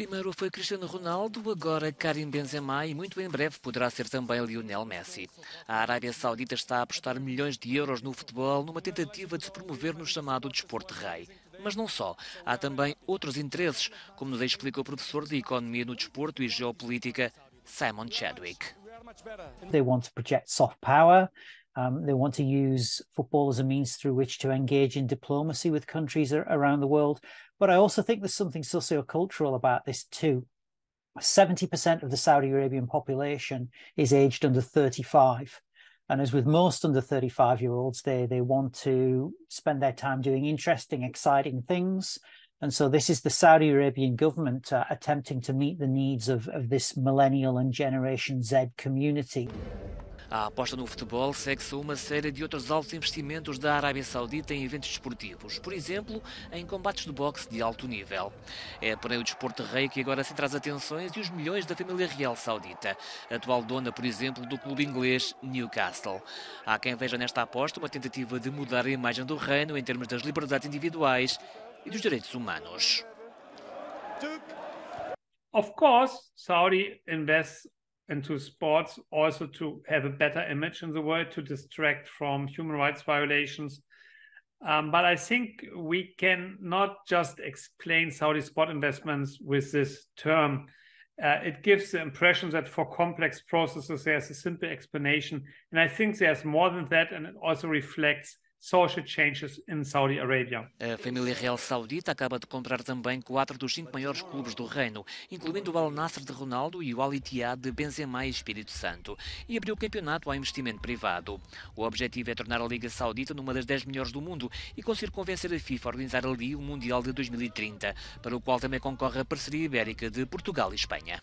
Primeiro foi Cristiano Ronaldo, agora Karim Benzema e muito em breve poderá ser também Lionel Messi. A Arábia Saudita está a apostar milhões de euros no futebol numa tentativa de se promover no chamado desporto rei. Mas não só. Há também outros interesses, como nos explica o professor de Economia no Desporto e Geopolítica, Simon Chadwick. They want to project soft power Um, they want to use football as a means through which to engage in diplomacy with countries around the world. But I also think there's something sociocultural about this too. 70% of the Saudi Arabian population is aged under 35. And as with most under 35 year olds, they, they want to spend their time doing interesting, exciting things. And so this is the Saudi Arabian government uh, attempting to meet the needs of, of this millennial and Generation Z community. A aposta no futebol segue-se a uma série de outros altos investimentos da Arábia Saudita em eventos desportivos, por exemplo, em combates de boxe de alto nível. É para o desporto rei que agora se traz atenções e os milhões da família real saudita, atual dona, por exemplo, do clube inglês Newcastle. Há quem veja nesta aposta uma tentativa de mudar a imagem do reino em termos das liberdades individuais e dos direitos humanos. Of course, Saudi invests into sports also to have a better image in the world to distract from human rights violations um, but i think we can not just explain saudi sport investments with this term uh, it gives the impression that for complex processes there's a simple explanation and i think there's more than that and it also reflects social changes in Saudi Arabia. A família real saudita acaba de comprar também quatro dos cinco maiores clubes do reino, incluindo o Al Nassr de Ronaldo e o Al Ittihad de Benzema e Espírito Santo, e abriu o campeonato ao investimento privado. O objetivo é tornar a Liga Saudita numa das dez melhores do mundo e conseguir convencer a FIFA a organizar ali o Mundial de 2030, para o qual também concorre a parceria ibérica de Portugal e Espanha.